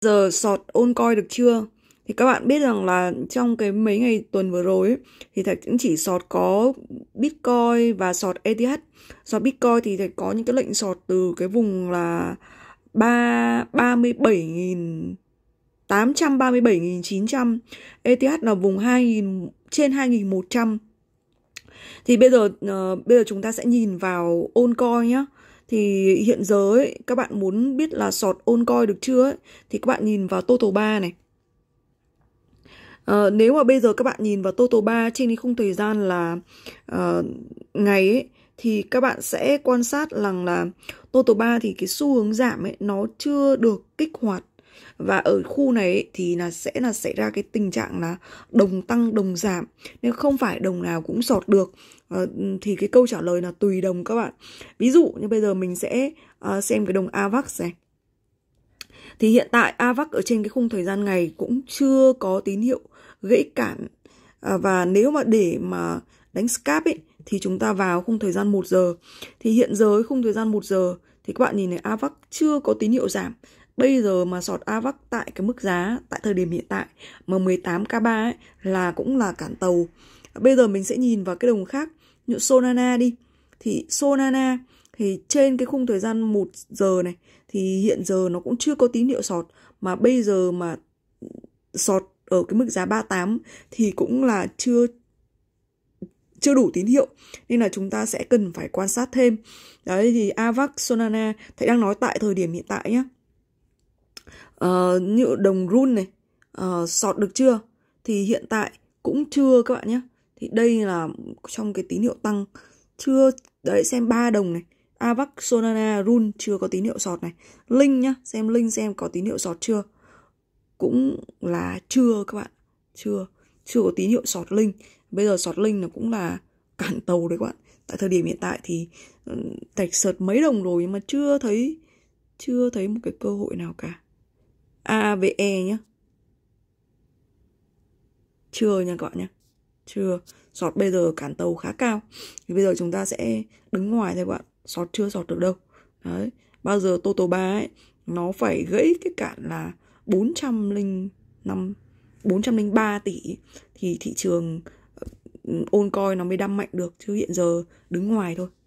giờ sọt ôn coi được chưa thì các bạn biết rằng là trong cái mấy ngày tuần vừa rồi ấy, thì thạch cũng chỉ sọt có bitcoin và sọt ETH sọt bitcoin thì thạch có những cái lệnh sọt từ cái vùng là ba ba mươi bảy nghìn tám trăm ba mươi bảy nghìn chín trăm ETH là vùng hai nghìn trên hai nghìn một trăm thì bây giờ uh, bây giờ chúng ta sẽ nhìn vào ôn coi nhá thì hiện giờ ấy, các bạn muốn biết là sọt ôn coi được chưa ấy, thì các bạn nhìn vào total 3 này Uh, nếu mà bây giờ các bạn nhìn vào total 3 trên cái khung thời gian là uh, ngày ấy, thì các bạn sẽ quan sát rằng là total 3 thì cái xu hướng giảm ấy nó chưa được kích hoạt và ở khu này thì là sẽ là xảy ra cái tình trạng là đồng tăng đồng giảm nên không phải đồng nào cũng sọt được ờ, thì cái câu trả lời là tùy đồng các bạn ví dụ như bây giờ mình sẽ ờ, xem cái đồng avax này thì hiện tại avax ở trên cái khung thời gian ngày cũng chưa có tín hiệu gãy cản ờ, và nếu mà để mà đánh scalp ấy thì chúng ta vào khung thời gian 1 giờ thì hiện giờ khung thời gian 1 giờ thì các bạn nhìn này Avax chưa có tín hiệu giảm Bây giờ mà sọt avax tại cái mức giá tại thời điểm hiện tại mà 18k3 ấy là cũng là cản tàu. Bây giờ mình sẽ nhìn vào cái đồng khác, như Solana đi. Thì Solana thì trên cái khung thời gian 1 giờ này thì hiện giờ nó cũng chưa có tín hiệu sọt mà bây giờ mà sọt ở cái mức giá 38 thì cũng là chưa chưa đủ tín hiệu nên là chúng ta sẽ cần phải quan sát thêm đấy thì avax sonana thầy đang nói tại thời điểm hiện tại nhé uh, như đồng run này uh, sọt được chưa thì hiện tại cũng chưa các bạn nhé thì đây là trong cái tín hiệu tăng chưa đấy xem ba đồng này avax solana run chưa có tín hiệu sọt này linh nhá xem linh xem có tín hiệu sọt chưa cũng là chưa các bạn chưa chưa có tín hiệu sọt linh bây giờ sọt linh là cũng là cản tàu đấy các bạn tại thời điểm hiện tại thì ừ, tạch sợt mấy đồng rồi nhưng mà chưa thấy chưa thấy một cái cơ hội nào cả A với E nhé chưa nha các bạn nhé chưa sọt bây giờ cản tàu khá cao thì bây giờ chúng ta sẽ đứng ngoài thôi các bạn sọt chưa sọt được đâu đấy bao giờ tô tô ấy nó phải gãy cái cản là 405 403 tỷ thì thị trường ôn ừ, coi nó mới đâm mạnh được chứ hiện giờ đứng ngoài thôi